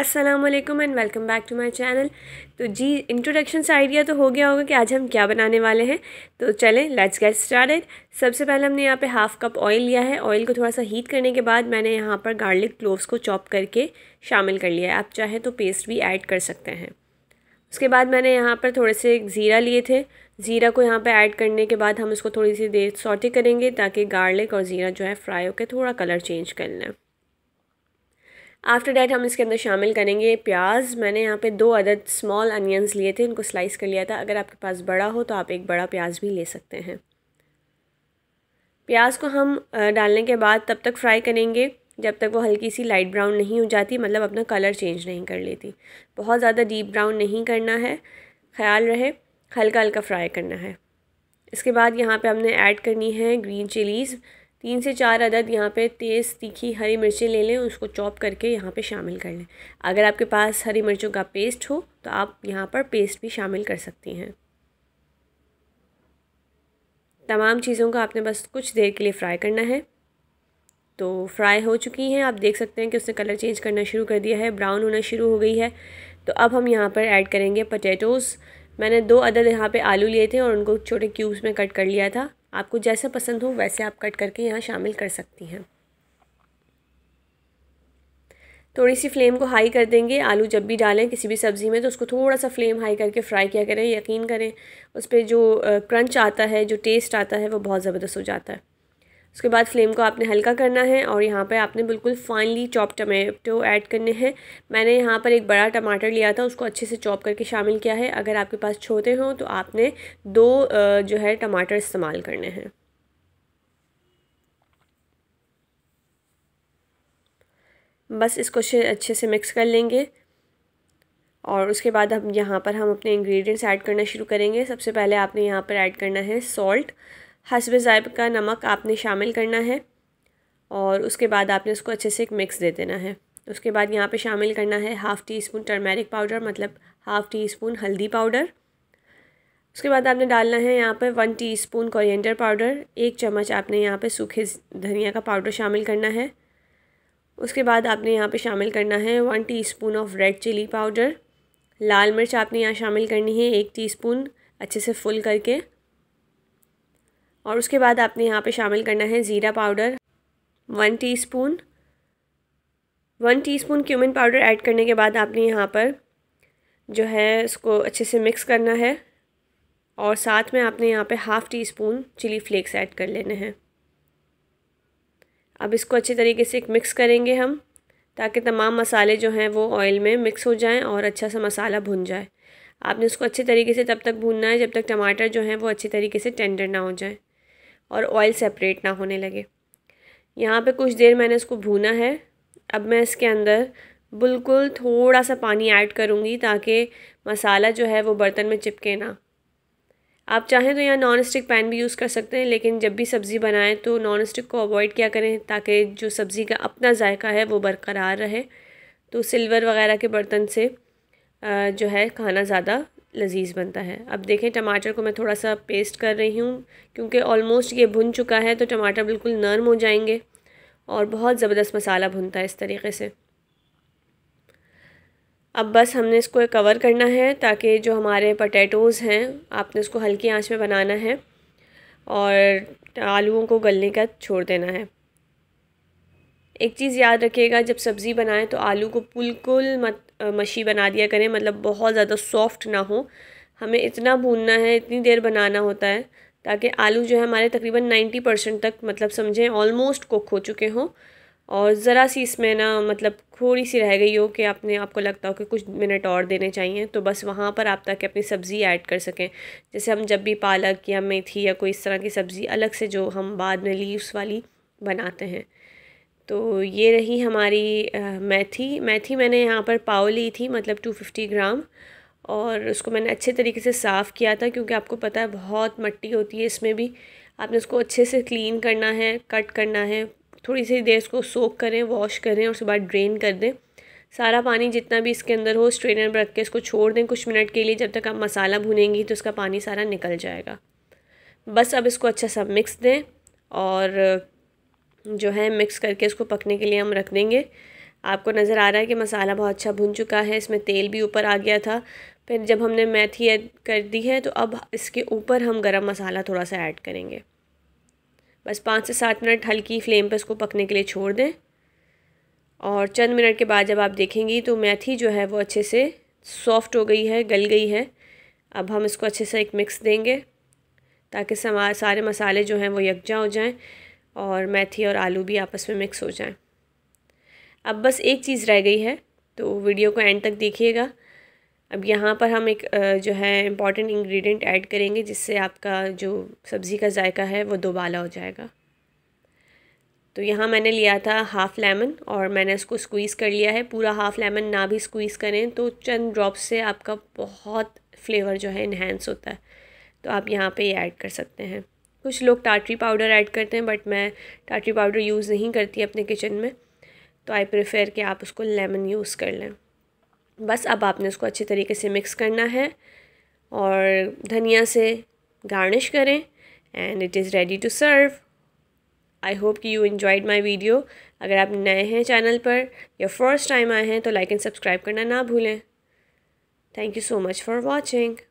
Aslam and welcome back to my channel तो जी introduction से आइडिया तो हो गया होगा कि आज हम क्या बनाने वाले हैं तो चलें लेट्स गेट स्टार्टेड सबसे पहले हमने यहाँ पे हाफ़ कप ऑयल लिया है ऑयल को थोड़ा सा हीट करने के बाद मैंने यहाँ पर गार्लिक क्लोव्स को चॉप करके शामिल कर लिया है आप चाहें तो पेस्ट भी ऐड कर सकते हैं उसके बाद मैंने यहाँ पर थोड़े से ज़ीरा लिए थे ज़ीरा को यहाँ पर ऐड करने के बाद हम उसको थोड़ी सी देर सॉटी करेंगे ताकि गार्लिक और ज़ीरा जो है फ्राई होकर थोड़ा कलर चेंज कर लें आफ्टर डैट हम इसके अंदर शामिल करेंगे प्याज मैंने यहाँ पे दो अदद स्मॉल अनियंस लिए थे इनको स्लाइस कर लिया था अगर आपके पास बड़ा हो तो आप एक बड़ा प्याज भी ले सकते हैं प्याज को हम डालने के बाद तब तक फ्राई करेंगे जब तक वो हल्की सी लाइट ब्राउन नहीं हो जाती मतलब अपना कलर चेंज नहीं कर लेती बहुत ज़्यादा डीप ब्राउन नहीं करना है ख्याल रहे हल्का हल्का फ्राई करना है इसके बाद यहाँ पे हमने ऐड करनी है ग्रीन चिलीज़ तीन से चार अदद यहाँ पे तेज़ तीखी हरी मिर्चें ले लें उसको चॉप करके यहाँ पे शामिल कर लें अगर आपके पास हरी मिर्चों का पेस्ट हो तो आप यहाँ पर पेस्ट भी शामिल कर सकती हैं तमाम चीज़ों को आपने बस कुछ देर के लिए फ्राई करना है तो फ्राई हो चुकी हैं आप देख सकते हैं कि उसने कलर चेंज करना शुरू कर दिया है ब्राउन होना शुरू हो गई है तो अब हम यहाँ पर ऐड करेंगे पटेटोज़ मैंने दो अदद यहाँ पे आलू लिए थे और उनको छोटे क्यूब्स में कट कर लिया था आपको जैसा पसंद हो वैसे आप कट करके यहाँ शामिल कर सकती हैं थोड़ी सी फ्लेम को हाई कर देंगे आलू जब भी डालें किसी भी सब्ज़ी में तो उसको थोड़ा सा फ्लेम हाई करके फ्राई किया करें यकीन करें उस पर जो क्रंच आता है जो टेस्ट आता है वो बहुत ज़बरदस्त हो जाता है उसके बाद फ्लेम को आपने हल्का करना है और यहाँ पर आपने बिल्कुल फाइनली चॉप टमाटो ऐड करने हैं मैंने यहाँ पर एक बड़ा टमाटर लिया था उसको अच्छे से चॉप करके शामिल किया है अगर आपके पास छोटे हों तो आपने दो जो है टमाटर इस्तेमाल करने हैं बस इसको अच्छे से मिक्स कर लेंगे और उसके बाद हम यहाँ पर हम अपने इंग्रेडिएंट्स ऐड करना शुरू करेंगे सबसे पहले आपने यहाँ पर ऐड करना है सॉल्ट हसब ज़ायब का नमक आपने शामिल करना है और उसके बाद आपने उसको अच्छे से एक मिक्स दे देना है उसके बाद यहाँ पे शामिल करना है half teaspoon turmeric powder मतलब हाफ़ टी स्पून हल्दी पाउडर उसके बाद आपने डालना है यहाँ पे one teaspoon coriander powder एक चम्मच आपने यहाँ पे सूखे धनिया का पाउडर शामिल करना है उसके बाद आपने यहाँ पे शामिल करना है one teaspoon of red chilli powder लाल मिर्च आपने यहाँ शामिल करनी है एक टी स्पून अच्छे से फुल करके और उसके बाद आपने यहाँ पे शामिल करना है ज़ीरा powder one teaspoon one teaspoon cumin powder add करने के बाद आपने यहाँ पर जो है उसको अच्छे से मिक्स करना है और साथ में आपने यहाँ पे half teaspoon chilli flakes add कर लेने हैं अब इसको अच्छे तरीके से एक मिक्स करेंगे हम ताकि तमाम मसाले जो हैं वो ऑयल में मिक्स हो जाएं और अच्छा सा मसाला भुन जाए आपने उसको अच्छे तरीके से तब तक भूनना है जब तक टमाटर जो हैं वो अच्छे तरीके से टेंडर ना हो जाए और ऑयल सेपरेट ना होने लगे यहाँ पे कुछ देर मैंने इसको भूना है अब मैं इसके अंदर बिल्कुल थोड़ा सा पानी ऐड करूँगी ताकि मसाला जो है वो बर्तन में चिपके ना आप चाहें तो यहाँ नॉन स्टिक पैन भी यूज़ कर सकते हैं लेकिन जब भी सब्ज़ी बनाएं तो नॉन स्टिक को अवॉइड किया करें ताकि जो सब्ज़ी का अपना जायका है वो बरकरार रहे तो सिल्वर वगैरह के बर्तन से जो है खाना ज़्यादा लजीज़ बनता है अब देखें टमाटर को मैं थोड़ा सा पेस्ट कर रही हूँ क्योंकि ऑलमोस्ट ये भुन चुका है तो टमाटर बिल्कुल नरम हो जाएंगे और बहुत ज़बरदस्त मसाला भुनता है इस तरीके से अब बस हमने इसको कवर करना है ताकि जो हमारे पटेटोज़ हैं आपने उसको हल्की आंच में बनाना है और आलूओं को गलने का छोड़ देना है एक चीज़ याद रखिएगा जब सब्ज़ी बनाएं तो आलू को बिल्कुल मत मछी बना दिया करें मतलब बहुत ज़्यादा सॉफ्ट ना हो हमें इतना भूनना है इतनी देर बनाना होता है ताकि आलू जो है हमारे तकरीबन नाइन्टी परसेंट तक मतलब समझें ऑलमोस्ट कुक हो चुके हों और ज़रा सी इसमें ना मतलब थोड़ी सी रह गई हो कि आपने आपको लगता हो कि कुछ मिनट और देने चाहिए तो बस वहाँ पर आप ताकि अपनी सब्ज़ी ऐड कर सकें जैसे हम जब भी पालक या मेथी या कोई इस तरह की सब्ज़ी अलग से जो हम बाद में लीव्स वाली बनाते हैं तो ये रही हमारी मैथी मैथी मैंने यहाँ पर पाव ली थी मतलब टू फिफ्टी ग्राम और उसको मैंने अच्छे तरीके से साफ़ किया था क्योंकि आपको पता है बहुत मट्टी होती है इसमें भी आपने उसको अच्छे से क्लीन करना है कट करना है थोड़ी सी देर उसको सोक करें वॉश करें और उसके बाद ड्रेन कर दें सारा पानी जितना भी इसके अंदर हो स्ट्रेनर पर रख के इसको छोड़ दें कुछ मिनट के लिए जब तक आप मसाला भुनेंगी तो उसका पानी सारा निकल जाएगा बस अब इसको अच्छा सा मिक्स दें और जो है मिक्स करके इसको पकने के लिए हम रख देंगे आपको नज़र आ रहा है कि मसाला बहुत अच्छा भुन चुका है इसमें तेल भी ऊपर आ गया था फिर जब हमने मैथी ऐड कर दी है तो अब इसके ऊपर हम गरम मसाला थोड़ा सा ऐड करेंगे बस पाँच से सात मिनट हल्की फ्लेम पर इसको पकने के लिए छोड़ दें और चंद मिनट के बाद जब आप देखेंगी तो मैथी जो है वो अच्छे से सॉफ्ट हो गई है गल गई है अब हम इसको अच्छे से एक मिक्स देंगे ताकि सारे मसाले जो हैं वो यकजा हो जाएँ और मेथी और आलू भी आपस में मिक्स हो जाएं अब बस एक चीज़ रह गई है तो वीडियो को एंड तक देखिएगा अब यहाँ पर हम एक जो है इम्पॉर्टेंट इंग्रेडिएंट ऐड करेंगे जिससे आपका जो सब्ज़ी का जायका है वो दोबाला हो जाएगा तो यहाँ मैंने लिया था हाफ़ लेमन और मैंने इसको स्क्वीज़ कर लिया है पूरा हाफ़ लेमन ना भी स्क्वीज़ करें तो चंद ड्रॉप से आपका बहुत फ्लेवर जो है इन्हेंस होता है तो आप यहाँ पे ऐड कर सकते हैं कुछ लोग टाटरी पाउडर ऐड करते हैं बट मैं टाटरी पाउडर यूज़ नहीं करती अपने किचन में तो आई प्रेफर कि आप उसको लेमन यूज़ कर लें बस अब आपने उसको अच्छे तरीके से मिक्स करना है और धनिया से गार्निश करें and it is ready to serve I hope कि यू इन्जॉयड माई वीडियो अगर आप नए हैं चैनल पर या फर्स्ट टाइम आए हैं तो लाइक एंड सब्सक्राइब करना ना भूलें thank you so much for watching